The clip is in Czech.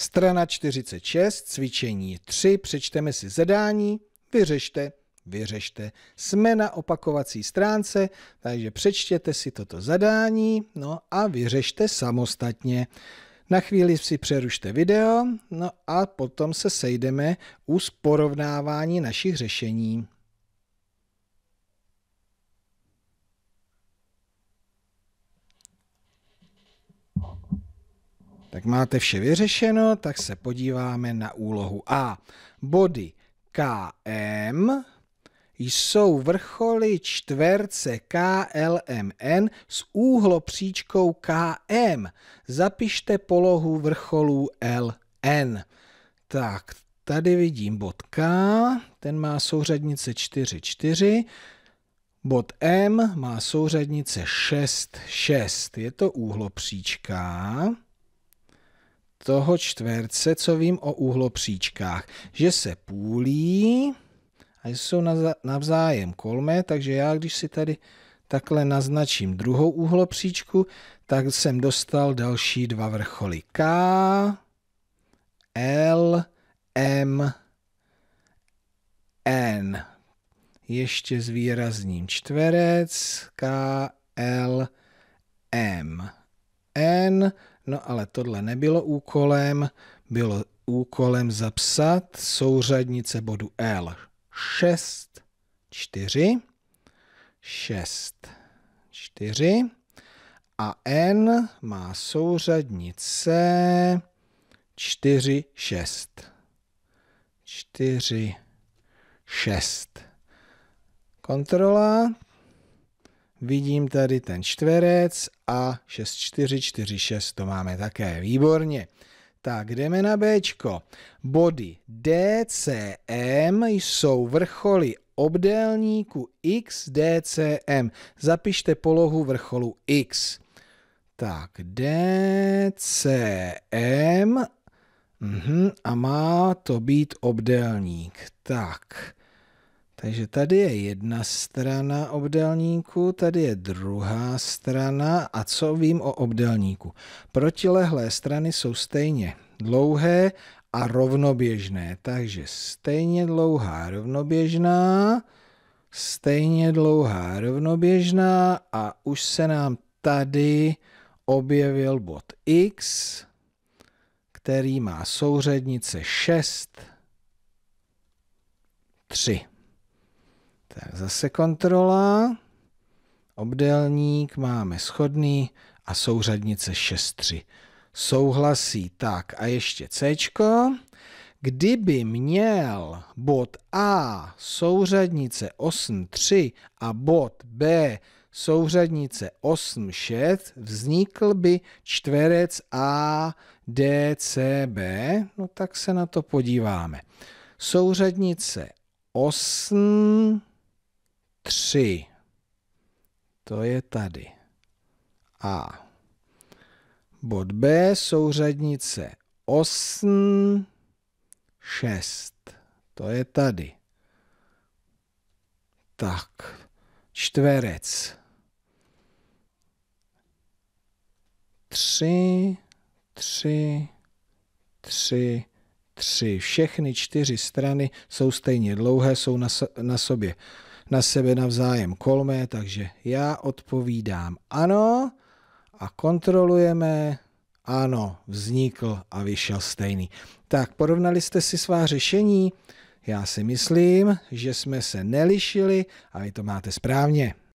Strana 46, cvičení 3, přečteme si zadání, vyřešte, vyřešte. Jsme na opakovací stránce, takže přečtěte si toto zadání no a vyřešte samostatně. Na chvíli si přerušte video no a potom se sejdeme u porovnávání našich řešení. Tak máte vše vyřešeno, tak se podíváme na úlohu A. Body KM jsou vrcholy čtverce KLMN s úhlopříčkou KM. Zapište polohu vrcholů LN. Tak, tady vidím bod K, ten má souřadnice 4, 4. Bod M má souřadnice 6, 6. Je to úhlopříčka. příčka toho čtverce, co vím o úhlopříčkách, že se půlí a jsou navzájem kolmé, takže já, když si tady takhle naznačím druhou úhlopříčku, tak jsem dostal další dva vrcholy. K, L, M, N. Ještě zvýrazním čtverec, K, L, M den, no ale tohle nebylo úkolem, bylo úkolem zapsat souřadnice bodu L. 6, 4, 6, 4 a N má souřadnice 4, 6. 4, 6. Kontrola, vidím tady ten čtverec a 6, 4, 4, 6, to máme také, výborně. Tak, jdeme na B. Body DCM jsou vrcholy obdélníku XDCM. Zapište polohu vrcholu X. Tak, DCM mhm, a má to být obdélník. Tak, takže tady je jedna strana obdelníku, tady je druhá strana a co vím o obdelníku. Protilehlé strany jsou stejně dlouhé a rovnoběžné, takže stejně dlouhá rovnoběžná, stejně dlouhá rovnoběžná a už se nám tady objevil bod x, který má souřadnice 6, 3. Zase kontrola. Obdélník máme schodný a souřadnice 6-3. Souhlasí tak a ještě C. Kdyby měl bod A souřadnice 8,3 a bod B souřadnice 8,6, vznikl by čtverec A, D, C, B. No tak se na to podíváme. Souřadnice 8, 3. To je tady. A. Bod B, souřadnice 8, 6. To je tady. Tak, čtverec. 3, 3, 3, 3. Všechny čtyři strany jsou stejně dlouhé, jsou na, so na sobě na sebe navzájem kolmé, takže já odpovídám ano a kontrolujeme, ano, vznikl a vyšel stejný. Tak, porovnali jste si svá řešení? Já si myslím, že jsme se nelišili a vy to máte správně.